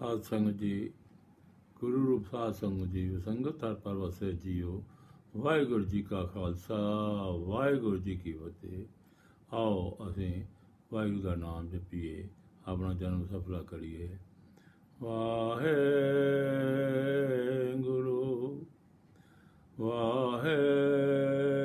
ਸਾਧ ਸੰਗ ਜੀ ਗੁਰੂ ਰੂਪ ਸਾਧ ਸੰਗ ਜੀ ਸੰਗਤ ਹਰ ਪਰਵਸੇ ਜੀਓ ਵਾਹਿਗੁਰੂ ਜੀ ਕਾ ਖਾਲਸਾ ਵਾਹਿਗੁਰੂ ਜੀ ਕੀ ਫਤਿਹ ਆਓ ਅਸੀਂ ਵਾਹਿਗੁਰੂ ਦਾ ਨਾਮ ਜਪੀਏ ਆਪਣਾ ਜਨਮ ਸਫਲਾ ਕਰੀਏ ਵਾਹਿਗੁਰੂ ਵਾਹਿਗੁਰੂ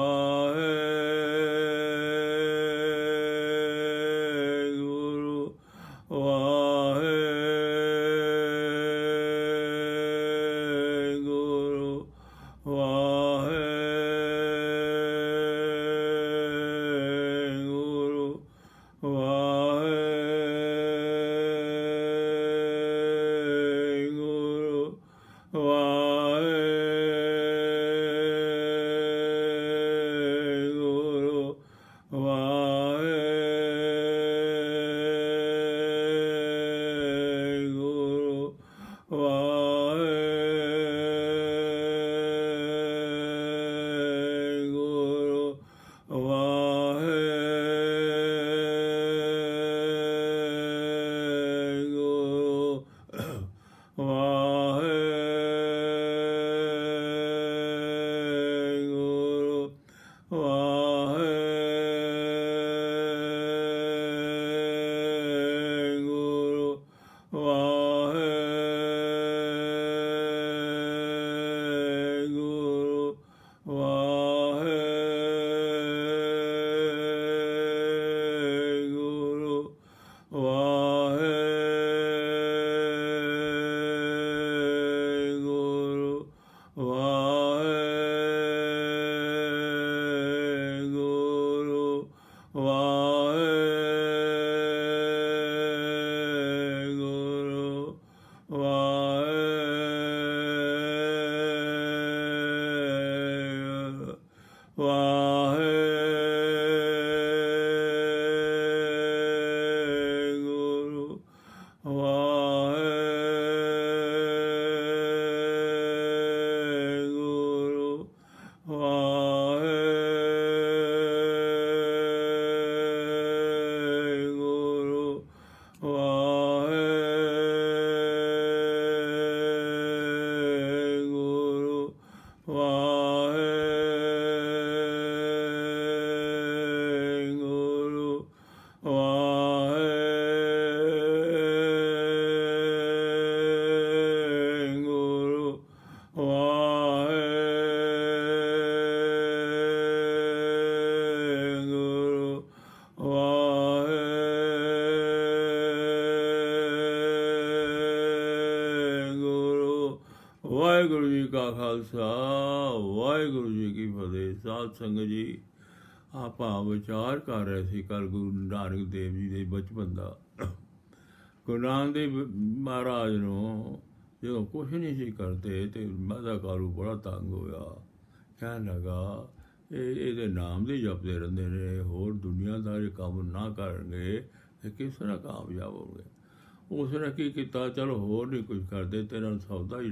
Amen. ਖਾਲਸਾ ਵਾਹਿਗੁਰੂ ਜੀ ਕੀ ਫਤਿਹ ਸਾਧ ਸੰਗਤ ਜੀ ਆਪਾਂ ਵਿਚਾਰ ਕਰ ਰਹੇ ਸੀ ਕਲ ਗੁਰੂ ਨਾਨਕ ਦੇਵ ਜੀ ਦੇ ਬਚਪਨ ਦਾ ਗੁਰਾਂ ਦੇ ਮਹਾਰਾਜ ਨੂੰ ਜਦੋਂ ਕੁਝ ਨਹੀਂ ਸੀ ਕਰਦੇ ਤੇ ਮਾਦਾ ਕਾਲੂ ਬੜਾ ਤੰਗ ਹੋਇਆ ਕਹਿਣ ਲਗਾ ਇਹ ਇਹਦੇ ਨਾਮ ਦੇ ਜਪਦੇ ਰਹਿੰਦੇ ਨੇ ਹੋਰ ਦੁਨੀਆ ਦਾ ਇਹ ਕੰਮ ਨਾ ਕਰਨਗੇ ਤੇ ਕਿਸ ਤਰ੍ਹਾਂ ਕਾਮਯਾਬ ਹੋਣਗੇ ਉਸ ਨੇ ਕੀ ਕੀਤਾ ਚਲ ਹੋਰ ਨਹੀਂ ਕੁਝ ਕਰਦੇ ਤੇਰਾ ਸੌਦਾ ਹੀ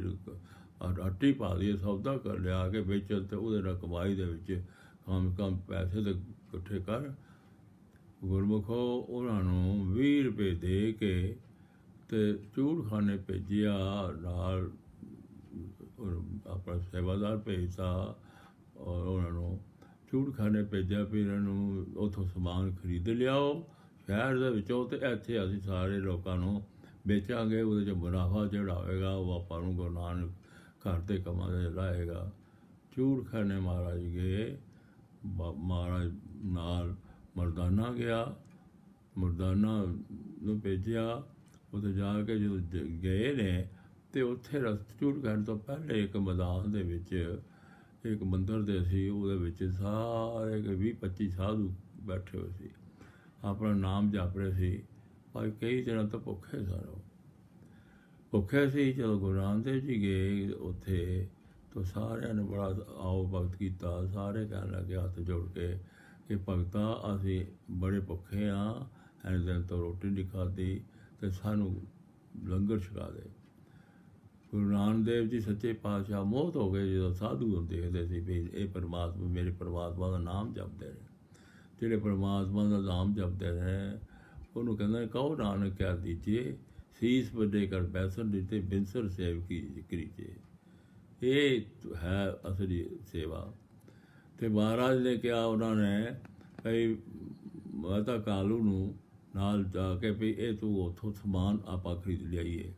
ਰਾਟੀ ਪਾ ਲਈ ਸੌਦਾ ਕਰ ਲਿਆ ਕੇ ਵੇਚਣ ਤੇ ਉਹਦੇ ਨਾਲ ਕਮਾਈ ਦੇ ਵਿੱਚ ਕਮ ਕਮ ਪੈਸੇ ਦੇ ਇਕੱਠੇ ਕਰ ਗੁਰਮੁਖੋ ਉਹਨਾਂ ਨੂੰ 20 ਰੁਪਏ ਦੇ ਕੇ ਤੇ ਚੂੜਖਾਨੇ ਭੇਜਿਆ ਨਾਲ ਆਪਣਾ ਸੇਵਾਦਾਰ ਭੇਜਤਾ ਔਰ ਉਹਨਾਂ ਨੂੰ ਚੂੜਖਾਨੇ ਭੇਜਿਆ ਫਿਰ ਇਹਨਾਂ ਨੂੰ ਉਥੋਂ ਸਮਾਨ ਖਰੀਦ ਲਿਆਓ ਸ਼ਹਿਰ ਦੇ ਵਿੱਚੋਂ ਤੇ ਇੱਥੇ ਅਸੀਂ ਸਾਰੇ ਲੋਕਾਂ ਨੂੰ ਵੇਚਾਂਗੇ ਉਹਦੇ ਚ ਮੁਨਾਫਾ ਜਿਹੜਾ ਹੋਵੇਗਾ ਉਹ ਆਪਾਂ ਨੂੰ ਗੁਰਨਾਨ ਘਰ ਦੇ ਕਮਾਂ ਦੇ ਲਾਏਗਾ ਚੂੜਖਾਨੇ ਮਹਾਰਾਜ ਗਏ ਮਹਾਰਾਜ ਨਾਲ ਮਰਦਾਨਾ ਗਿਆ ਮਰਦਾਨਾ ਨੂੰ ਭੇਜਿਆ ਉਹਦੇ ਜਾ ਕੇ ਜਦੋਂ ਗਏ ਨੇ ਤੇ ਉੱਥੇ ਰਸਤੂਟ ਕਰਨ ਤੋਂ ਪਹਿਲੇ ਇੱਕ ਮੈਦਾਨ ਦੇ ਵਿੱਚ ਇੱਕ ਮੰਦਰ ਦੇ ਸੀ ਉਹਦੇ ਵਿੱਚ ਸਾਰੇ 20 25 ਸਾਧੂ ਬੈਠੇ ਹੋਏ ਸੀ ਆਪਣਾ ਨਾਮ ਜਪ ਰਹੇ ਸੀ ਪਰ ਕਈ ਦਿਨਾਂ ਤੋਂ ਭੁੱਖੇ ਸਨ ਭੁੱਖੇ ਸੀ ਜਦੋਂ ਗੁਰੂ ਨਾਨਕ ਦੇਵ ਜੀ ਗਏ ਉੱਥੇ ਤਾਂ ਸਾਰਿਆਂ ਨੇ ਬੜਾ ਆਉ ਭਗਤ ਕੀਤਾ ਸਾਰੇ ਕਹਿਣ ਲੱਗੇ ਹੱਥ ਜੋੜ ਕੇ ਕਿ ਭਗਤਾ ਅਸੀਂ ਬੜੇ ਭੁੱਖੇ ਆ ਐਂ ਦਿਨ ਤੋਂ ਰੋਟੀ ਨਹੀਂ ਖਾਦੀ ਤੇ ਸਾਨੂੰ ਲੰਗਰ ਛਕਾ ਦੇ ਗੁਰੂ ਨਾਨਕ ਦੇਵ ਜੀ ਸੱਚੇ ਪਾਤਸ਼ਾਹ ਮੋਹਤ ਹੋ ਗਏ ਜਦੋਂ ਸਾਧੂ ਦੇਖਦੇ ਸੀ ਵੀ ਇਹ ਪਰਮਾਤਮਾ ਮੇਰੇ ਪਰਮਾਤਮਾ ਦਾ ਨਾਮ ਜਪਦੇ ਰਹੇ ਜਿਹੜੇ ਪਰਮਾਤਮਾ ਦਾ ਨਾਮ ਜਪਦੇ ਰਹੇ ਉਹਨੂੰ ਕਹਿੰਦਾ ਕਹੋ ਨਾਨਕ ਕਹਿ ਦੀਜੇ ਸੀਸ ਬੰਦੇ ਕਰ ਬੈਸਨ ਦਿੱਤੇ ਬਿੰਸਰ ਸੇਵ ਕੀ ਜ਼ਿਕਰੀ ਤੇ ਇਹ ਹੈ ਅਸਲੀ ਸੇਵਾ ਤੇ ਮਹਾਰਾਜ ਨੇ ਕਿਹਾ ਉਹਨਾਂ ਨੇ ਭਈ ਮਾਤਾ ਕਾਲੂ ਨੂੰ ਨਾਲ ਜਾ ਕੇ ਵੀ ਇਹ ਤੂੰ ਉਥੋਂ ਸਮਾਨ ਆਪਾ ਖਰੀਦ ਲਿਆਈਏ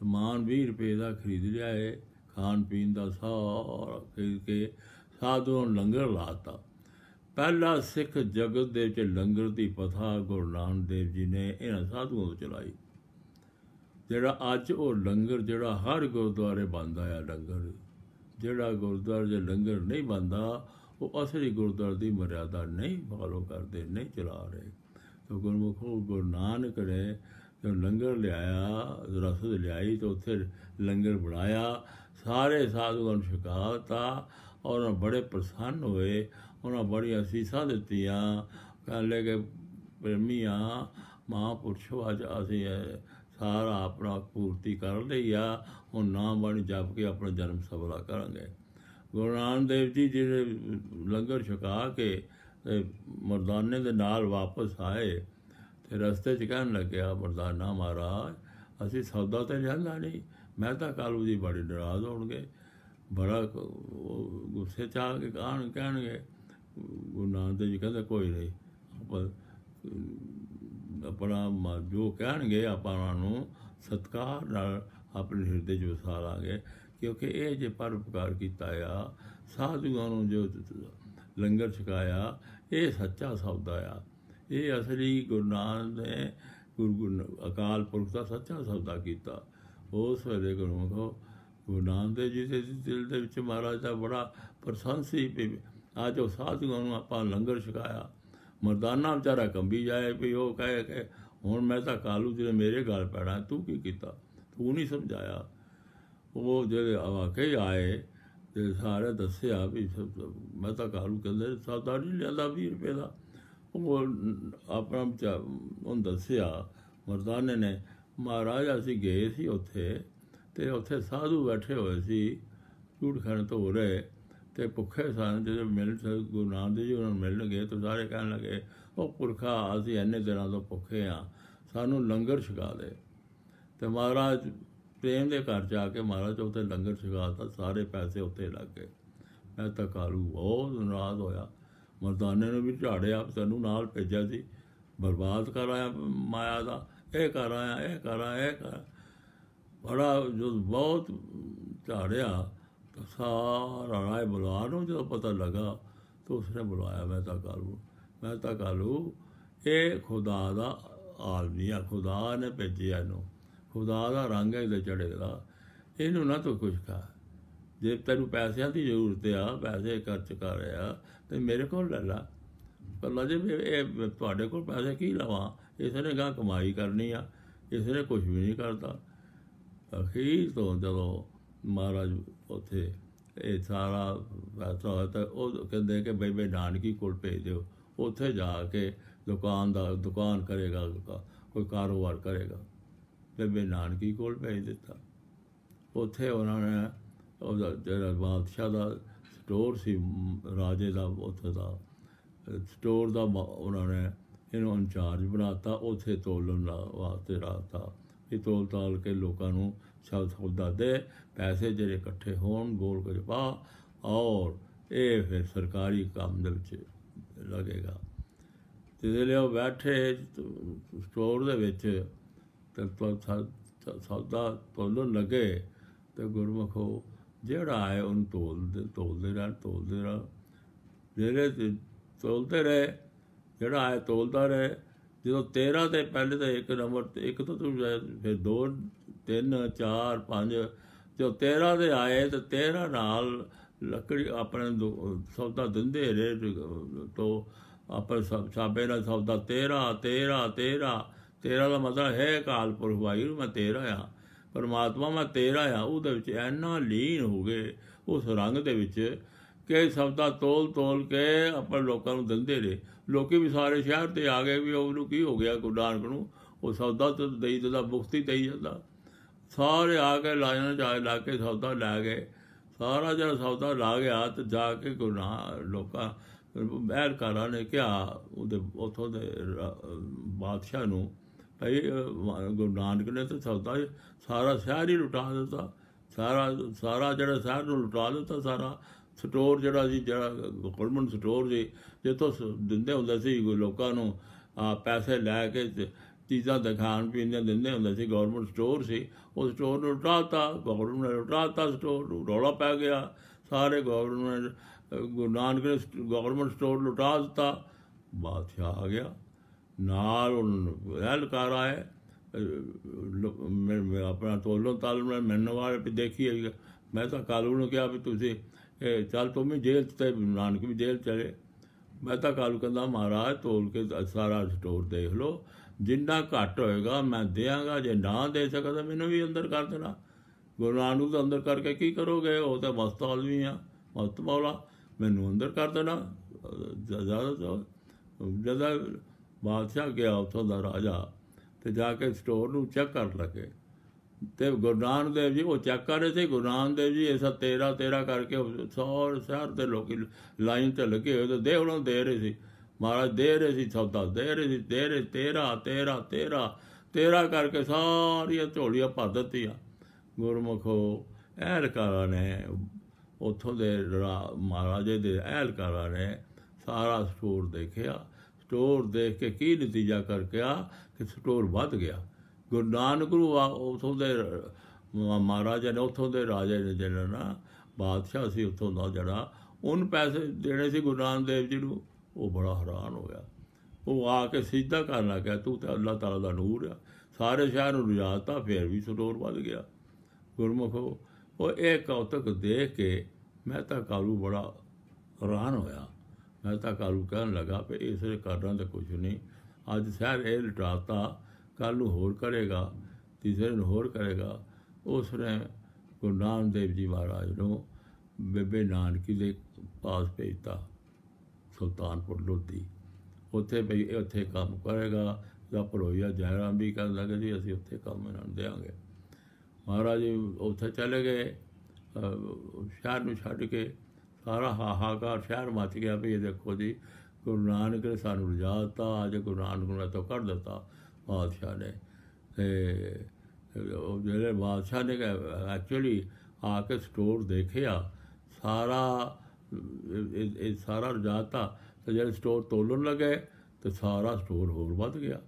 ਸਮਾਨ 20 ਰੁਪਏ ਦਾ ਖਰੀਦ ਲਿਆਏ ਖਾਣ ਪੀਣ ਦਾ ਸਾਰਾ ਖਰੀਦ ਕੇ ਸਾਧੂ ਨੂੰ ਲੰਗਰ ਲਾਤਾ ਪਹਿਲਾ ਸਿੱਖ ਜਗਤ ਦੇ ਵਿੱਚ ਲੰਗਰ ਦੀ ਪਥਾ ਗੁਰੂ ਨਾਨਕ ਦੇਵ ਜੀ ਨੇ ਇਹਨਾਂ ਸਾਧੂਆਂ ਨੂੰ ਚਲਾਈ ਜਿਹੜਾ ਅੱਜ ਉਹ ਲੰਗਰ ਜਿਹੜਾ ਹਰ ਗੁਰਦੁਆਰੇ ਬੰਦਾ ਆ ਲੰਗਰ ਜਿਹੜਾ ਗੁਰਦੁਆਰੇ ਦੇ ਲੰਗਰ ਨਹੀਂ ਬੰਦਾ ਉਹ ਅਸਲੀ ਗੁਰਦੁਆਰੇ ਦੀ ਮਰਿਆਦਾ ਨਹੀਂ ਫਾਲੋ ਕਰਦੇ ਨਹੀਂ ਚਲਾ ਰਹੇ ਤਾਂ ਗੁਰਮੁਖੋ ਗੁਰੂ ਨਾਨਕ ਕਰੇ ਜੋ ਲੰਗਰ ਲਿਆਇਆ ਰਸਦ ਲਿਆਈ ਤਾਂ ਉੱਥੇ ਲੰਗਰ ਬਣਾਇਆ ਸਾਰੇ ਸਾਧੂਆਂ ਨੂੰ ਛਕਾਤਾ ਔਰ ਬੜੇ ਪ੍ਰਸੰਨ ਹੋਏ ਉਹਨਾਂ ਬੜੀ ਅਸੀਸਾਂ ਦਿੱਤੀਆਂ ਕਹਿੰਦੇ ਕਿ ਪ੍ਰਮੀਆਂ ਮਹਾਪੁਰਸ਼ ਅੱਜ ਅਸੀਂ ਸਾਰਾ ਆਪਣਾ ਪੂਰਤੀ ਕਰ ਲਈ ਆ ਹੁਣ ਨਾਮ ਬਣ ਜਪ ਕੇ ਆਪਣਾ ਜਨਮ ਸਫਲਾ ਕਰਾਂਗੇ ਗੁਰੂ ਨਾਨਕ ਦੇਵ ਜੀ ਜਿਹੜੇ ਲੰਗਰ ਛਕਾ ਕੇ ਮਰਦਾਨੇ ਦੇ ਨਾਲ ਵਾਪਸ ਆਏ ਤੇ ਰਸਤੇ 'ਚ ਕਹਿਣ ਲੱਗਿਆ ਮਰਦਾਨਾ ਮਹਾਰਾਜ ਅਸੀਂ ਸੌਦਾ ਤੇ ਜਾਂਦਾ ਨਹੀਂ ਮੈਂ ਤਾਂ ਕਾਲੂ ਜੀ ਬੜੇ ਨਰਾਜ਼ ਹੋਣਗੇ ਬੜਾ ਗੁੱਸੇ ਚ ਆ ਕੇ ਕਾਣ ਕਹਿਣਗੇ ਗੁਰੂ ਨਾਨਕ ਦੇਵ ਜੀ ਕਹਿੰਦਾ ਕੋਈ ਨਹੀਂ ਆਪਾਂ ਆਪਣਾ ਜੋ ਕਹਿਣਗੇ ਆਪਾਂ ਉਹਨਾਂ ਨੂੰ ਸਤਕਾਰ ਨਾਲ ਆਪਣੇ ਹਿਰਦੇ 'ਚ ਵਸਾ ਲਾਂਗੇ ਕਿਉਂਕਿ ਇਹ ਜੇ ਪਰਉਪਕਾਰ ਕੀਤਾ ਆ ਸਾਧੂਆਂ ਨੂੰ ਜੋ ਲੰਗਰ ਛਕਾਇਆ ਇਹ ਸੱਚਾ ਸੌਦਾ ਆ ਇਹ ਅਸਲੀ ਗੁਰਨਾਨ ਦੇ ਨੇ ਅਕਾਲ ਪੁਰਖ ਦਾ ਸੱਚਾ ਸੌਦਾ ਕੀਤਾ ਉਸ ਵੇਲੇ ਗੁਰੂ ਕੋ ਗੁਰਨਾਨ ਦੇ ਜੀ ਦੇ ਦਿਲ ਦੇ ਵਿੱਚ ਮਹਾਰਾਜ ਦਾ ਬੜਾ ਪ੍ਰਸੰਸੀ ਸੀ ਆ ਜੋ ਸਾਧੂਆਂ ਨੂੰ ਆਪਾਂ ਲੰਗਰ ਛਕਾਇਆ ਮਰਦਾਨਾ ਵਿਚਾਰਾ ਕੰਬੀ ਜਾਏ ਵੀ ਉਹ ਕਹੇ ਕਿ ਹੁਣ ਮੈਂ ਤਾਂ ਕਾਲੂ ਜੀ ਮੇਰੇ ਗਾਲ ਪੈਣਾ ਤੂੰ ਕੀ ਕੀਤਾ ਤੂੰ ਨਹੀਂ ਸਮਝਾਇਆ ਉਹ ਜਿਹੜੇ ਵਾਕਈ ਆਏ ਤੇ ਸਾਰੇ ਦੱਸਿਆ ਵੀ ਮੈਂ ਤਾਂ ਕਾਲੂ ਕਹਿੰਦੇ ਸਾਦਾ ਨਹੀਂ ਲੈਂਦਾ 20 ਰੁਪਏ ਦਾ ਉਹ ਆਪਣਾ ਉਹ ਦੱਸਿਆ ਮਰਦਾਨੇ ਨੇ ਮਹਾਰਾਜ ਅਸੀਂ ਗਏ ਸੀ ਉੱਥੇ ਤੇ ਉੱਥੇ ਸਾਧੂ ਬੈਠੇ ਹੋਏ ਸੀ ਝੂਠ ਖਾਣ ਤੋਂ ਹੋ ਰਹੇ ਤੇ ਭੁੱਖੇ ਸਨ ਜਦੋਂ ਮਿਲ ਗੁਰੂ ਨਾਨਕ ਦੇਵ ਜੀ ਉਹਨਾਂ ਨੂੰ ਮਿਲਣ ਗਏ ਤਾਂ ਸਾਰੇ ਕਹਿਣ ਲੱਗੇ ਉਹ ਪੁਰਖਾ ਅਸੀਂ ਐਨੇ ਦਿਨਾਂ ਤੋਂ ਭੁੱਖੇ ਆ ਸਾਨੂੰ ਲੰਗਰ ਛਕਾ ਦੇ ਤੇ ਮਹਾਰਾਜ ਪ੍ਰੇਮ ਦੇ ਘਰ ਜਾ ਕੇ ਮਹਾਰਾਜ ਉੱਥੇ ਲੰਗਰ ਛਕਾਤਾ ਸਾਰੇ ਪੈਸੇ ਉੱਤੇ ਲੱਗ ਗਏ ਮੈਂ ਤਾਂ ਕਾਲੂ ਬਹੁਤ ਨਾਰਾਜ਼ ਹੋਇਆ ਮਰਦਾਨੇ ਨੂੰ ਵੀ ਝਾੜਿਆ ਤੈਨੂੰ ਨਾਲ ਭੇਜਿਆ ਸੀ ਬਰਬਾਦ ਕਰਾਇਆ ਮਾਇਆ ਦਾ ਇਹ ਕਰਾਇਆ ਇਹ ਕਰਾਇਆ ਇਹ ਕਰ ਬੜਾ ਜੋ ਬਹੁਤ ਝਾੜਿਆ ਸਾਰਾ ਰਾਇ ਬੁਲਾ ਨੂੰ ਜਦੋਂ ਪਤਾ ਲਗਾ ਤਾਂ ਉਸਨੇ ਬੁਲਾਇਆ ਮੈਂ ਤਾਂ ਕਾਲੂ ਮੈਂ ਤਾਂ ਕਾਲੂ ਇਹ ਖੁਦਾ ਦਾ ਆਲਮੀਆ ਖੁਦਾ ਨੇ ਭੇਜਿਆ ਇਹਨੂੰ ਖੁਦਾ ਦਾ ਰੰਗ ਇਹਦੇ ਚੜੇਗਾ ਇਹਨੂੰ ਨਾ ਤੂੰ ਕੁਝ ਖਾ ਜੇ ਤੈਨੂੰ ਪੈਸਿਆਂ ਦੀ ਜ਼ਰੂਰਤ ਆ ਪੈਸੇ ਖਰਚ ਕਰ ਰਿਹਾ ਤੇ ਮੇਰੇ ਕੋਲ ਲੈ ਲੈ ਪਰ ਲਜੇ ਇਹ ਤੁਹਾਡੇ ਕੋਲ ਪੈਸੇ ਕੀ ਲਵਾਂ ਇਸ ਨੇ ਗਾ ਕਮਾਈ ਕਰਨੀ ਆ ਇਸ ਨੇ ਕੁਝ ਵੀ ਨਹੀਂ ਕਰਦਾ ਅਖੀਰ ਤੋਂ ਜਦੋਂ ਮਹਾਰਾਜ ਉਥੇ ਇਹ ਸਾਰਾ ਫੈਸਲਾ ਹੋਇਆ ਤਾਂ ਉਹ ਕਹਿੰਦੇ ਕਿ ਬਈ ਬਈ ਨਾਨਕੀ ਕੋਲ ਭੇਜ ਦਿਓ ਉੱਥੇ ਜਾ ਕੇ ਦੁਕਾਨ ਦਾ ਦੁਕਾਨ ਕਰੇਗਾ ਕੋਈ ਕਾਰੋਬਾਰ ਕਰੇਗਾ ਬੇਬੇ ਨਾਨਕੀ ਕੋਲ ਭੇਜ ਦਿੱਤਾ ਉੱਥੇ ਉਹਨਾਂ ਨੇ ਉਹ ਜਿਹੜਾ ਬਾਦਸ਼ਾਹ ਦਾ ਸਟੋਰ ਸੀ ਰਾਜੇ ਦਾ ਉੱਥੇ ਦਾ ਸਟੋਰ ਦਾ ਉਹਨਾਂ ਨੇ ਇਹਨੂੰ ਇੰਚਾਰਜ ਬਣਾਤਾ ਉੱਥੇ ਤੋਲਣ ਵਾਸਤੇ ਰਾਤਾ ਇਹ ਤੋਲ ਤਾਲ ਕੇ ਲੋਕਾਂ ਨੂੰ ਸ਼ਬਦ ਸੌਦਾ ਦੇ ਪੈਸੇ ਜਿਹੜੇ ਇਕੱਠੇ ਹੋਣ ਗੋਲ ਕਰਵਾ ਔਰ ਇਹ ਫਿਰ ਸਰਕਾਰੀ ਕੰਮ ਦੇ ਵਿੱਚ ਲੱਗੇਗਾ ਤੇ ਜਿਹੜੇ ਉਹ ਬੈਠੇ ਸਟੋਰ ਦੇ ਵਿੱਚ ਤਾਂ ਸੌਦਾ ਤੋਲਣ ਲੱਗੇ ਤੇ ਗੁਰਮਖੋ ਜਿਹੜਾ ਆਏ ਉਹਨ ਤੋਲਦੇ ਤੋਲਦੇ ਰਹਿਣ ਤੋਲਦੇ ਰਹਿਣ ਜਿਹੜੇ ਤੋਲਦੇ ਰਹੇ ਜਿਹੜਾ ਆਏ ਤੋਲਦਾ ਰਹੇ ਜਦੋਂ 13 ਤੇ ਪਹਿਲੇ ਤਾਂ ਇੱਕ ਨੰਬਰ ਤੇ ਇੱਕ ਤੋਂ ਫਿਰ ਦੋ ਤਿੰਨ 4 5 ਤੇ 13 ਦੇ ਆਏ ਤੇ 13 ਨਾਲ ਲੱਕੜੀ ਆਪਣੇ ਸੌਦਾ ਦਿੰਦੇ ਰਹੇ ਤੋ ਆਪਰ ਸਾਬੇ ਨਾਲ ਸੌਦਾ 13 13 13 ਤੇਰਾ ਦਾ ਮਤਲਬ ਹੈ ਕਾਲਪੁਰ ਭਾਈ ਮੈਂ ਤੇਰਾ ਆ ਪਰਮਾਤਮਾ ਮੈਂ ਤੇਰਾ ਆ ਉਹਦੇ ਵਿੱਚ ਐਨਾ ਲੀਨ ਹੋ ਗਏ ਉਸ ਰੰਗ ਦੇ ਵਿੱਚ ਕਿ ਸੌਦਾ ਤੋਲ ਤੋਲ ਕੇ ਆਪਣੇ ਲੋਕਾਂ ਨੂੰ ਦਿੰਦੇ ਰਹੇ ਲੋਕੀ ਵੀ ਸਾਰੇ ਸ਼ਹਿਰ ਤੇ ਆ ਗਏ ਵੀ ਉਹਨੂੰ ਕੀ ਹੋ ਗਿਆ ਗੁਰਦਾਨਕ ਨੂੰ ਉਹ ਸੌਦਾ ਤੇ ਦੇਈ ਦਿੰਦਾ ਮੁਫਤੀ ਦੇਈ ਜਾਂਦਾ ਸਾਰੇ ਆ ਕੇ ਲਾਇਨ ਜਾ ਲਾ ਕੇ ਸੌਦਾ ਲਾ ਗਏ ਸਾਰਾ ਜਿਹੜਾ ਸੌਦਾ ਲਾ ਗਿਆ ਤੇ ਜਾ ਕੇ ਗੁਨਾਹ ਲੋਕਾਂ ਮਹਿਲ ਕਰਾ ਨੇ ਕਿਹਾ ਉਹਦੇ ਉਥੋਂ ਦੇ ਬਾਦਸ਼ਾਹ ਨੂੰ ਭਈ ਗੁਰੂ ਨਾਨਕ ਨੇ ਤਾਂ ਸੌਦਾ ਸਾਰਾ ਸ਼ਹਿਰ ਹੀ ਲੁਟਾ ਦਿੱਤਾ ਸਾਰਾ ਸਾਰਾ ਜਿਹੜਾ ਸ਼ਹਿਰ ਨੂੰ ਲੁਟਾ ਦਿੱਤਾ ਸਾਰਾ ਸਟੋਰ ਜਿਹੜਾ ਸੀ ਜਿਹੜਾ ਗਵਰਨਮੈਂਟ ਸਟੋਰ ਸੀ ਜਿੱਥੋਂ ਦਿੰਦੇ ਹੁੰਦੇ ਸੀ ਲੋਕਾਂ ਨੂੰ ਪੈਸੇ ਲੈ ਕੇ तीसरा दखान पे इन्हें धंधे होंगे से गवर्नमेंट स्टोर से उस स्टोर ने उठाता गवर्नमेंट ने उठाता स्टोर रौला पै गया सारे गवर्नमेंट गुरु नानक ने गवर्नमेंट स्टोर लुटा दिता बादशाह आ गया नाल एहलकार आए अपना तोलो ताल में मैंने वाले पे देखी है मैं तो कालू ने कहा भी तुझे चल तुम ही जेल ते नानक भी जेल चले मैं तो कालू कहता महाराज तोल के सारा स्टोर देख लो ਜਿੰਨਾ ਘੱਟ ਹੋਏਗਾ ਮੈਂ ਦੇਵਾਂਗਾ ਜੇ ਨਾ ਦੇ ਸਕਦਾ ਮੈਨੂੰ ਵੀ ਅੰਦਰ ਕਰ ਦੇਣਾ ਗੁਰੂ ਨਾਨਕ ਦਾ ਅੰਦਰ ਕਰਕੇ ਕੀ ਕਰੋਗੇ ਉਹ ਤਾਂ ਮਸਤ ਆਲਮੀ ਆ ਮਸਤ ਮੌਲਾ ਮੈਨੂੰ ਅੰਦਰ ਕਰ ਦੇਣਾ ਜ਼ਿਆਦਾ ਜ਼ਿਆਦਾ ਬਾਦਸ਼ਾਹ ਗਿਆ ਉਥੋਂ ਦਾ ਰਾਜਾ ਤੇ ਜਾ ਕੇ ਸਟੋਰ ਨੂੰ ਚੈੱਕ ਕਰ ਲਗੇ ਤੇ ਗੁਰਨਾਨ ਦੇਵ ਜੀ ਉਹ ਚੈੱਕ ਕਰ ਰਹੇ ਸੀ ਗੁਰਨਾਨ ਦੇਵ ਜੀ ਐਸਾ ਤੇਰਾ ਤੇਰਾ ਕਰਕੇ ਸੌਰ ਸਾਰ ਤੇ ਲੋਕੀ ਲਾਈਨ ਤੇ ਲੱਗੇ ਹੋਏ ਤੇ ਦੇਖ ਲੋ ਦੇ ਰਹੇ ਸੀ ਮਹਾਰਾਜ ਦੇ ਰਹੇ ਸੀ ਸੌਦਾ ਦੇ ਰਹੇ ਸੀ ਦੇ ਰਹੇ ਤੇਰਾ ਤੇਰਾ ਤੇਰਾ ਤੇਰਾ ਕਰਕੇ ਸਾਰੀਆਂ ਝੋਲੀਆਂ ਭਰ ਦਿੱਤੀਆਂ ਗੁਰਮੁਖੋ ਐਲਕਾਰਾਂ ਨੇ ਉੱਥੋਂ ਦੇ ਮਹਾਰਾਜੇ ਦੇ ਐਲਕਾਰਾਂ ਨੇ ਸਾਰਾ ਸਟੋਰ ਦੇਖਿਆ ਸਟੋਰ ਦੇਖ ਕੇ ਕੀ ਨਤੀਜਾ ਕਰਕੇ ਆ ਕਿ ਸਟੋਰ ਵੱਧ ਗਿਆ ਗੁਰੂ ਨਾਨਕ ਗੁਰੂ ਉਥੋਂ ਦੇ ਮਹਾਰਾਜਾ ਨੇ ਉਥੋਂ ਦੇ ਰਾਜੇ ਨੇ ਜਿਹੜਾ ਨਾ ਬਾਦਸ਼ਾਹ ਸੀ ਉਥੋਂ ਦਾ ਜਿਹੜਾ ਉਹਨ ਪੈਸੇ ਦੇਣੇ ਸੀ ਗੁਰੂ ਨਾਨਕ ਦੇਵ ਜੀ ਨੂੰ ਉਹ ਬੜਾ ਹੈਰਾਨ ਹੋਇਆ ਉਹ ਆ ਕੇ ਸਿੱਧਾ ਕਰਨ ਲੱਗਾ ਤੂੰ ਤਾਂ ਅੱਲਾਹ ਤਾਲਾ ਦਾ ਨੂਰ ਆ ਸਾਰੇ ਸ਼ਹਿਰ ਨੂੰ ਰਜਾਤਾ ਫੇਰ ਵੀ ਸਰੋਰ ਵੱਧ ਗਿਆ ਗੁਰਮੁਖੋ ਉਹ ਇਹ ਕੌਤਕ ਦੇਖ ਕੇ ਮੈਂ ਤਾਂ ਕਾਲੂ ਬੜਾ ਹੈਰਾਨ ਹੋਇਆ ਮੈਂ ਤਾਂ ਕਾਲੂ ਕਹਿਣ ਲੱਗਾ ਕਿ ਇਸੇ ਕਾਰਨ ਦਾ ਕੁਝ ਨਹੀਂ ਅੱਜ ਸ਼ਹਿਰ ਇਹ ਲਟਾਤਾ ਕੱਲ ਨੂੰ ਹੋਰ ਕਰੇਗਾ ਤੀਸਰੇ ਨੂੰ ਹੋਰ ਕਰੇਗਾ ਉਸ ਨੇ ਗੁਰਨਾਮ ਦੇਵ ਜੀ ਮਹਾਰਾਜ ਨੂੰ ਬੇਬੇ ਨਾਨਕੀ ਦੇ ਪਾਸ ਭੇਜਤਾ ਸੁਲਤਾਨਪੁਰ ਲੋਧੀ ਉੱਥੇ ਵੀ ਉੱਥੇ ਕੰਮ ਕਰੇਗਾ ਜਾਂ ਭਰੋਈਆ ਜੈਰਾਮ ਵੀ ਕਰਨ ਲੱਗੇ ਜੀ ਅਸੀਂ ਉੱਥੇ ਕੰਮ ਇਹਨਾਂ ਨੂੰ ਦੇਾਂਗੇ ਮਹਾਰਾਜ ਉੱਥੇ ਚਲੇ ਗਏ ਸ਼ਹਿਰ ਨੂੰ ਛੱਡ ਕੇ ਸਾਰਾ ਹਾਹਾਕਾਰ ਸ਼ਹਿਰ ਮੱਚ ਗਿਆ ਵੀ ਇਹ ਦੇਖੋ ਜੀ ਗੁਰੂ ਨਾਨਕ ਨੇ ਸਾਨੂੰ ਰਜਾਤਾ ਅੱਜ ਗੁਰੂ ਨਾਨਕ ਨੂੰ ਤਾਂ ਕੱਢ ਦਿੱਤਾ ਬਾਦਸ਼ਾਹ ਨੇ ਤੇ ਉਹ ਜਿਹੜੇ ਬਾਦਸ਼ਾਹ ਨੇ ਐਕਚੁਅਲੀ ਆ ਕੇ ਸਟੋਰ ਦੇਖਿਆ ਸਾਰਾ ਇਹ ਸਾਰਾ ਰਜਾਤਾ ਤੇ ਜਦ ਸਟੋਰ ਤੋਲਣ ਲੱਗੇ ਤੇ ਸਾਰਾ ਸਟੋਰ ਹੋਰ ਵੱਧ ਗਿਆ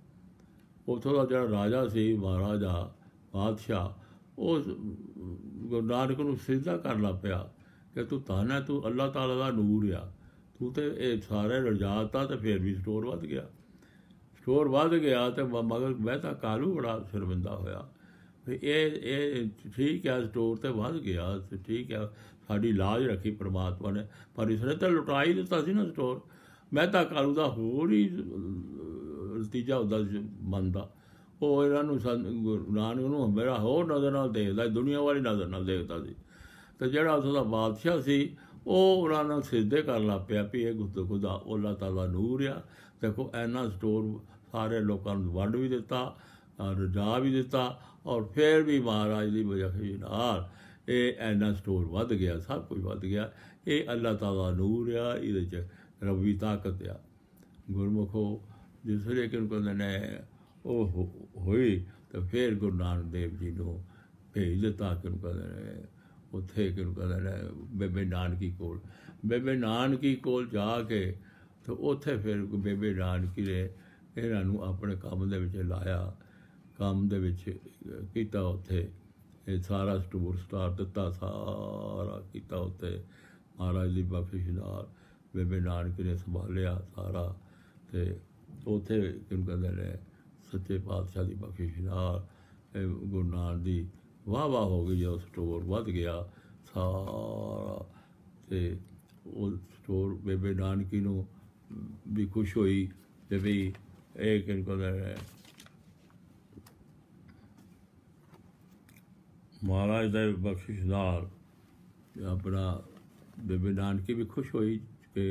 ਉਥੋਂ ਦਾ ਜਿਹੜਾ ਰਾਜਾ ਸੀ ਮਹਾਰਾਜਾ ਬਾਦਸ਼ਾਹ ਉਹ ਗੁਰੂ ਨੂੰ ਸਿੱਧਾ ਲਾ ਪਿਆ ਕਿ ਤੂੰ ਤਾਂ ਨਾ ਤੂੰ ਅੱਲਾਹ ਤਾਲਾ ਦਾ ਨੂਰ ਆ ਤੂੰ ਤੇ ਇਹ ਸਾਰੇ ਰਜਾਤਾ ਤੇ ਫਿਰ ਵੀ ਸਟੋਰ ਵੱਧ ਗਿਆ ਸਟੋਰ ਵੱਧ ਗਿਆ ਤੇ ਮਗਰ ਮੈਂ ਤਾਂ ਕਾਲੂ ਬੜਾ ਸ਼ਰਮਿੰਦਾ ਹੋਇਆ ਇਹ ਇਹ ਠੀਕ ਹੈ ਸਟੋਰ ਤੇ ਵੱਧ ਗਿਆ ਠੀਕ ਹੈ ਸਾਡੀ ਲਾਜ ਰੱਖੀ ਪ੍ਰਮਾਤਮਾ ਨੇ ਪਰ ਇਸ ਨੇ ਤਾਂ ਲੁਟਾ ਹੀ ਦਿੱਤਾ ਸੀ ਨਾ ਸਟੋਰ ਮੈਂ ਤਾਂ ਕਾਲੂ ਦਾ ਹੋਰ ਹੀ ਨਤੀਜਾ ਹੁੰਦਾ ਮੰਨਦਾ ਉਹ ਇਹਨਾਂ ਨੂੰ ਨਾਨਕ ਨੂੰ ਮੇਰਾ ਹੋਰ ਨਜ਼ਰ ਨਾਲ ਦੇਖਦਾ ਦੁਨੀਆ ਵਾਲੀ ਨਜ਼ਰ ਨਾਲ ਦੇਖਦਾ ਸੀ ਤੇ ਜਿਹੜਾ ਉਸ ਦਾ ਬਾਦਸ਼ਾਹ ਸੀ ਉਹ ਉਹਨਾਂ ਨੂੰ ਸਿੱਧੇ ਕਰ ਲਾ ਪਿਆ ਵੀ ਇਹ ਗੁੱਦ ਖੁਦਾ ਉਹਲਾ ਤਾਲਾ ਨੂਰ ਆ ਦੇਖੋ ਐਨਾ ਸਟੋਰ ਸਾਰੇ ਲੋਕਾਂ ਨੂੰ ਵੰਡ ਵੀ ਦਿੱਤਾ ਰਜਾ ਵੀ ਦਿੱਤਾ ਔਰ ਫਿਰ ਵੀ ਮਹਾਰਾਜ ਦੀ ਬਜਖੀ ਨਾਲ ਇਹ ਐਨਾ ਸਟੋਰ ਵੱਧ ਗਿਆ ਸਭ ਕੁਝ ਵੱਧ ਗਿਆ ਇਹ ਅੱਲਾਹ ਤਾਲਾ ਨੂਰ ਆ ਇਹਦੇ ਚ ਰੱਬੀ ਤਾਕਤ ਆ ਗੁਰਮੁਖੋ ਦੂਸਰੇ ਕਿਨ ਕਹਿੰਦੇ ਨੇ ਉਹ ਹੋਈ ਤਾਂ ਫੇਰ ਗੁਰੂ ਨਾਨਕ ਦੇਵ ਜੀ ਨੂੰ ਭੇਜ ਦਿੱਤਾ ਕਿਨ ਕਹਿੰਦੇ ਨੇ ਉੱਥੇ ਕਿਨ ਕਹਿੰਦੇ ਨੇ ਬੇਬੇ ਨਾਨਕੀ ਕੋਲ ਬੇਬੇ ਨਾਨਕੀ ਕੋਲ ਜਾ ਕੇ ਤੇ ਉੱਥੇ ਫਿਰ ਬੇਬੇ ਨਾਨਕੀ ਨੇ ਇਹਨਾਂ ਨੂੰ ਆਪਣੇ ਕੰਮ ਦੇ ਵਿੱਚ ਲਾਇਆ ਕੰਮ ਦੇ ਵਿੱਚ ਕੀਤਾ ਉੱਥੇ ਇਹ ਸਾਰਾ ਸਟੋਰ ਸਟਾਰ ਦਿੱਤਾ ਸਾਰਾ ਕੀਤਾ ਉੱਤੇ ਮਹਾਰਾਜ ਦੀ ਬਖਸ਼ਿਸ਼ ਨਾਲ ਬੇਬੇ ਨਾਨਕ ਨੇ ਸੰਭਾਲਿਆ ਸਾਰਾ ਤੇ ਉਥੇ ਕਿਉਂ ਕਹਿੰਦੇ ਨੇ ਸੱਚੇ ਪਾਤਸ਼ਾਹ ਦੀ ਬਖਸ਼ਿਸ਼ ਨਾਲ ਗੁਰੂ ਦੀ ਵਾਹ ਵਾਹ ਹੋ ਗਈ ਉਹ ਸਟੋਰ ਵੱਧ ਗਿਆ ਸਾਰਾ ਤੇ ਉਹ ਸਟੋਰ ਬੇਬੇ ਨਾਨਕੀ ਨੂੰ ਵੀ ਖੁਸ਼ ਹੋਈ ਤੇ ਵੀ ਇਹ ਕਿੰਨ ਕਹਿੰਦੇ ਨੇ ਮਹਾਰਾਜ ਦਾ ਬਖਸ਼ਿਸ਼ ਨਾਲ ਆਪਣਾ ਬੇਬੇ ਨਾਨਕੀ ਵੀ ਖੁਸ਼ ਹੋਈ ਕਿ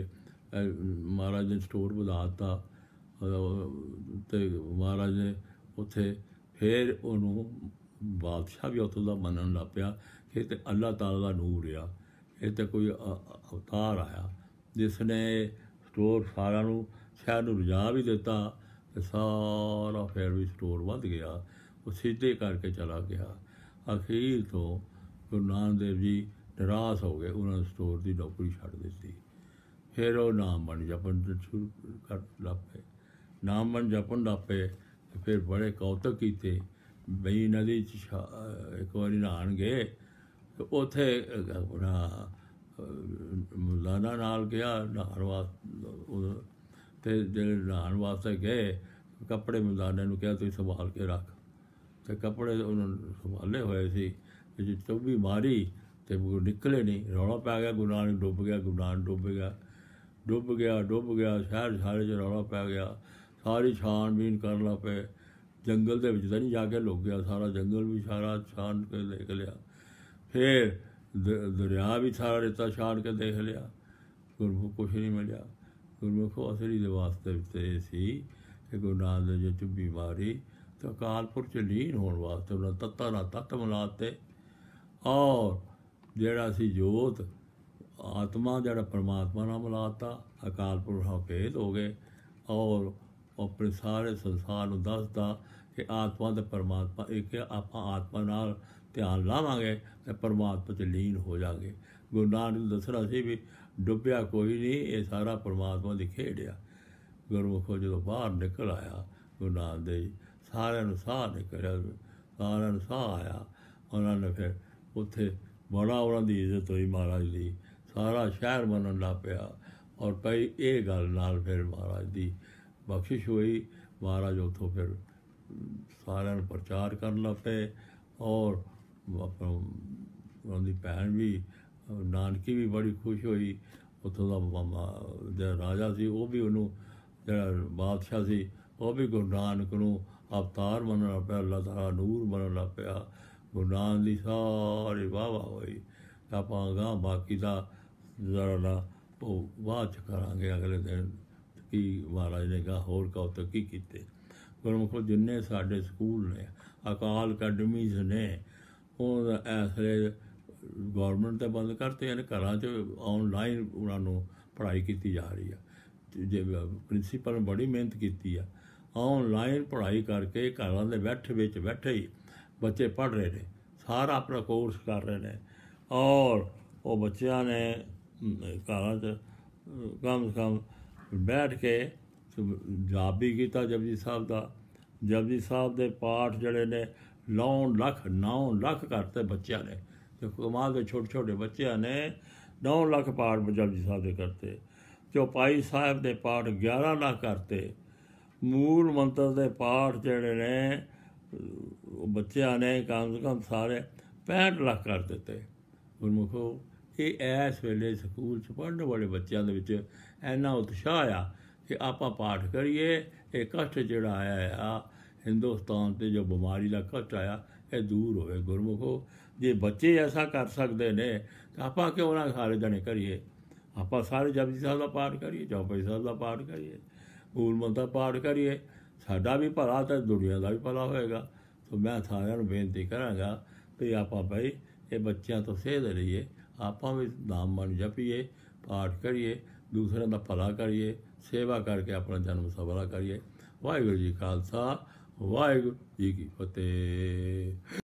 ਮਹਾਰਾਜ ਨੇ ਸਟੋਰ ਬੁਲਾਤਾ ਤੇ ਮਹਾਰਾਜ ਨੇ ਉਥੇ ਫਿਰ ਉਹਨੂੰ ਬਾਦਸ਼ਾਹ ਵੀ ਉਥੋਂ ਦਾ ਮੰਨਣ ਲੱਗ ਪਿਆ ਕਿ ਤੇ ਅੱਲਾਹ ਤਾਲਾ ਦਾ ਨੂਰ ਆ ਇਹ ਤੇ ਕੋਈ ਅਵਤਾਰ ਆਇਆ ਜਿਸ ਨੇ ਸਟੋਰ ਸਾਰਿਆਂ ਨੂੰ ਸ਼ਹਿਰ ਨੂੰ ਰਜਾ ਵੀ ਦਿੱਤਾ ਤੇ ਸਾਰਾ ਫਿਰ ਵੀ ਸਟੋਰ ਵੱਧ ਗਿਆ ਉਹ ਸਿੱਧੇ ਕਰਕੇ ਚਲਾ ਗਿਆ ਅਖੀਰ ਤੋਂ ਗੁਰੂ ਨਾਨਕ ਦੇਵ ਜੀ ਨਰਾਸ ਹੋ ਗਏ ਉਹਨਾਂ ਨੇ ਸਟੋਰ ਦੀ ਨੌਕਰੀ ਛੱਡ ਦਿੱਤੀ ਫਿਰ ਉਹ ਨਾਮ ਬਣ ਜਪਨ ਸ਼ੁਰੂ ਕਰ ਲੱਪੇ ਨਾਮ ਬਣ ਜਪਨ ਲੱਪੇ ਫਿਰ ਬੜੇ ਕੌਤਕ ਕੀਤੇ ਬਈ ਨਦੀ ਚ ਇੱਕ ਵਾਰੀ ਨਹਾਣ ਗਏ ਤੇ ਉਥੇ ਆਪਣਾ ਮੁਲਾਣਾ ਨਾਲ ਗਿਆ ਨਹਾਣ ਵਾਸਤੇ ਤੇ ਜਿਹੜੇ ਨਹਾਣ ਵਾਸਤੇ ਗਏ ਕੱਪੜੇ ਮੁਲਾਣੇ ਨੂੰ ਕਿਹਾ ਤੁਸੀਂ ਸੰਭਾਲ ਕੇ ਰੱਖ ਤੇ ਕਪੜੇ ਉਹਨਾਂ ਸੰਭਾਲੇ ਹੋਏ ਸੀ ਜੇ ਚੌਬੀ ਮਾਰੀ ਤੇ ਨਿਕਲੇ ਨਹੀਂ ਰੌਲਾ ਪੈ ਗਿਆ ਗੁਨਾਨ ਡੁੱਬ ਗਿਆ ਗੁਨਾਨ ਡੁੱਬ ਗਿਆ ਡੁੱਬ ਗਿਆ ਡੁੱਬ ਗਿਆ ਸ਼ਹਿਰ ਸਾਰੇ ਚ ਰੌਲਾ ਪੈ ਗਿਆ ਸਾਰੀ ਛਾਣਬੀਨ ਕਰਨ ਲੱਗ ਪਏ ਜੰਗਲ ਦੇ ਵਿੱਚ ਤਾਂ ਨਹੀਂ ਜਾ ਕੇ ਲੁਕ ਗਿਆ ਸਾਰਾ ਜੰਗਲ ਵੀ ਸਾਰਾ ਛਾਣ ਕੇ ਦੇਖ ਲਿਆ ਫਿਰ ਦਰਿਆ ਵੀ ਸਾਰਾ ਰੇਤਾ ਛਾਣ ਕੇ ਦੇਖ ਲਿਆ ਗੁਰਮੁਖ ਕੁਛ ਨਹੀਂ ਮਿਲਿਆ ਗੁਰਮੁਖ ਅਸਲੀ ਦੇ ਵਾਸਤੇ ਤੇ ਸੀ ਕਿ ਗੁਨਾਹ ਦੇ ਜੋ ਬਿਮਾਰੀ ਤਾਂ ਅਕਾਲਪੁਰ ਚ ਲੀਨ ਹੋਣ ਵਾਸਤੇ ਉਹਨਾਂ ਤੱਤਾ ਨਾਲ ਤਤ ਮਿਲਾਤੇ ਔਰ ਜਿਹੜਾ ਸੀ ਜੋਤ ਆਤਮਾ ਜਿਹੜਾ ਪਰਮਾਤਮਾ ਨਾਲ ਮਿਲਾਤਾ ਅਕਾਲਪੁਰ ਹਾਂ ਹੋ ਗਏ ਔਰ ਆਪਣੇ ਸਾਰੇ ਸੰਸਾਰ ਨੂੰ ਦੱਸਦਾ ਕਿ ਆਤਮਾ ਤੇ ਪਰਮਾਤਮਾ ਇੱਕ ਆਪਾਂ ਆਤਮਾ ਨਾਲ ਧਿਆਨ ਲਾਵਾਂਗੇ ਤੇ ਪਰਮਾਤਮਾ ਤੇ ਲੀਨ ਹੋ ਜਾਗੇ ਗੁਰੂ ਨਾਨਕ ਦੱਸਣਾ ਸੀ ਵੀ ਡੁੱਬਿਆ ਕੋਈ ਨਹੀਂ ਇਹ ਸਾਰਾ ਪਰਮਾਤਮਾ ਦੀ ਖੇਡ ਆ ਗੁਰਮੁਖੋ ਜਦੋਂ ਬਾਹਰ ਨਿਕਲ ਆਇਆ ਗੁਰੂ ਨਾਨਕ ਦੇ ਸਾਰਿਆਂ ਨੂੰ ਸਾਹ ਨਿਕਲਿਆ ਸਾਰਿਆਂ ਨੂੰ ਸਾਹ ਆਇਆ ਉਹਨਾਂ ਨੇ ਫਿਰ ਉੱਥੇ ਬੜਾ ਉਹਨਾਂ ਦੀ ਇੱਜ਼ਤ ਹੋਈ ਮਹਾਰਾਜ ਦੀ ਸਾਰਾ ਸ਼ਹਿਰ ਬਣਨ ਲੱਗ ਪਿਆ ਔਰ ਪਈ ਇਹ ਗੱਲ ਨਾਲ ਫਿਰ ਮਹਾਰਾਜ ਦੀ ਬਖਸ਼ਿਸ਼ ਹੋਈ ਮਹਾਰਾਜ ਉਥੋਂ ਫਿਰ ਸਾਰਿਆਂ ਨੂੰ ਪ੍ਰਚਾਰ ਕਰਨ ਲੱਗ ਪਏ ਔਰ ਉਹਨਾਂ ਦੀ ਭੈਣ ਵੀ ਨਾਨਕੀ ਵੀ ਬੜੀ ਖੁਸ਼ ਹੋਈ ਉਥੋਂ ਦਾ ਮਾਮਾ ਜਿਹੜਾ ਰਾਜਾ ਸੀ ਉਹ ਵੀ ਉਹਨੂੰ ਜਿਹੜਾ ਬਾਦਸ਼ਾਹ ਸੀ ਉਹ ਵੀ ਗੁਰੂ ਨਾਨਕ ਨੂੰ ਅਵਤਾਰ ਬਣਨ ਲੱਗ ਪਿਆ ਅੱਲਾਹ ਤਾਲਾ ਨੂਰ ਬਣਨ ਲੱਗ ਪਿਆ ਗੁਨਾਹ ਦੀ ਸਾਰੀ ਵਾਵਾ ਹੋਈ ਤਾਂ ਪਾਗਾ ਬਾਕੀ ਦਾ ਜ਼ਰਾ ਨਾ ਉਹ ਬਾਤ ਕਰਾਂਗੇ ਅਗਲੇ ਦਿਨ ਕੀ ਮਹਾਰਾਜ ਨੇ ਕਹਾ ਹੋਰ ਕਹੋ ਤਾਂ ਕੀ ਕੀਤੇ ਗੁਰਮੁਖੋ ਜਿੰਨੇ ਸਾਡੇ ਸਕੂਲ ਨੇ ਅਕਾਲ ਅਕੈਡਮੀਜ਼ ਨੇ ਉਹ ਐਸਲੇ ਗਵਰਨਮੈਂਟ ਤੇ ਬੰਦ ਕਰਤੇ ਹਨ ਘਰਾਂ 'ਚ ਆਨਲਾਈਨ ਉਹਨਾਂ ਨੂੰ ਪੜ੍ਹਾਈ ਕੀਤੀ ਜਾ ਰਹੀ ਆ ਜੇ ਪ੍ਰਿੰਸੀਪਲ ਬੜੀ ਮਿਹਨਤ ਕੀਤੀ ਆ ਆਨਲਾਈਨ ਪੜ੍ਹਾਈ ਕਰਕੇ ਘਰਾਂ ਦੇ ਬੈਠੇ ਵਿੱਚ ਬੈਠੇ ਹੀ ਬੱਚੇ ਪੜ੍ਹ ਰਹੇ ਨੇ ਸਾਰਾ ਆਪਣਾ ਕੋਰਸ ਕਰ ਰਹੇ ਨੇ ਔਰ ਉਹ ਬੱਚਿਆਂ ਨੇ ਘਰਾਂ 'ਚ ਕੰਮ ਕੰਮ ਬੈਠ ਕੇ ਜਾਪ ਵੀ ਕੀਤਾ ਜਪਜੀ ਸਾਹਿਬ ਦਾ ਜਪਜੀ ਸਾਹਿਬ ਦੇ ਪਾਠ ਜਿਹੜੇ ਨੇ 9 ਲੱਖ 9 ਲੱਖ ਕਰਤੇ ਬੱਚਿਆਂ ਨੇ ਤੇ ਕਮਾਲ ਦੇ ਛੋਟੇ ਛੋਟੇ ਬੱਚਿਆਂ ਨੇ 9 ਲੱਖ ਪਾਠ ਜਪਜੀ ਸਾਹਿਬ ਦੇ ਕਰਤੇ ਚੋਪਾਈ ਸਾਹਿਬ ਦੇ ਪਾਠ 11 ਲੱਖ ਕਰਤੇ ਮੂਲ ਮੰਤਰ ਦੇ ਪਾਠ ਜਿਹੜੇ ਨੇ ਬੱਚਿਆਂ ਨੇ ਕਮ ਸੇ ਕਮ ਸਾਰੇ 65 ਲੱਖ ਕਰ ਦਿੱਤੇ ਗੁਰਮੁਖੋ ਇਹ ਐਸ ਵੇਲੇ ਸਕੂਲ ਚ ਪੜਨ ਵਾਲੇ ਬੱਚਿਆਂ ਦੇ ਵਿੱਚ ਐਨਾ ਉਤਸ਼ਾਹ ਆ ਕਿ ਆਪਾਂ ਪਾਠ ਕਰੀਏ ਇਹ ਕਸ਼ਟ ਜਿਹੜਾ ਆਇਆ ਆ ਹਿੰਦੁਸਤਾਨ ਤੇ ਜੋ ਬਿਮਾਰੀ ਦਾ ਕਸ਼ਟ ਆਇਆ ਇਹ ਦੂਰ ਹੋਵੇ ਗੁਰਮੁਖੋ ਜੇ ਬੱਚੇ ਐਸਾ ਕਰ ਸਕਦੇ ਨੇ ਤਾਂ ਆਪਾਂ ਕਿਉਂ ਨਾ ਸਾਰੇ ਜਣੇ ਕਰੀਏ ਆਪਾਂ ਸਾਰੇ ਜਪਜੀ ਸਾਹਿਬ ਦਾ ਪਾਠ ਕਰੀਏ ਜਪਜੀ ਸਾਹਿਬ ਦਾ ਪਾਠ ਕਰੀਏ ਮੂਲ ਮੰਤਰ ਪਾਠ ਕਰੀਏ ਸਾਡਾ ਵੀ ਭਲਾ ਤੇ ਦੁਨੀਆ ਦਾ ਵੀ ਭਲਾ ਹੋਏਗਾ ਤੇ ਮੈਂ ਸਾਰਿਆਂ ਨੂੰ ਬੇਨਤੀ ਕਰਾਂਗਾ ਕਿ ਆਪਾਂ ਭਾਈ ਇਹ ਬੱਚਿਆਂ ਤੋਂ ਸੇਧ ਲਈਏ ਆਪਾਂ ਵੀ ਨਾਮ ਮਨ ਜਪੀਏ ਪਾਠ ਕਰੀਏ ਦੂਸਰਿਆਂ ਦਾ ਭਲਾ ਕਰੀਏ ਸੇਵਾ ਕਰਕੇ ਆਪਣਾ ਜਨਮ ਸਫਲਾ ਕਰੀਏ ਵਾਹਿਗੁਰੂ ਜੀ ਖਾਲਸਾ ਵਾਹਿਗੁਰੂ ਜੀ ਕੀ ਫਤਿਹ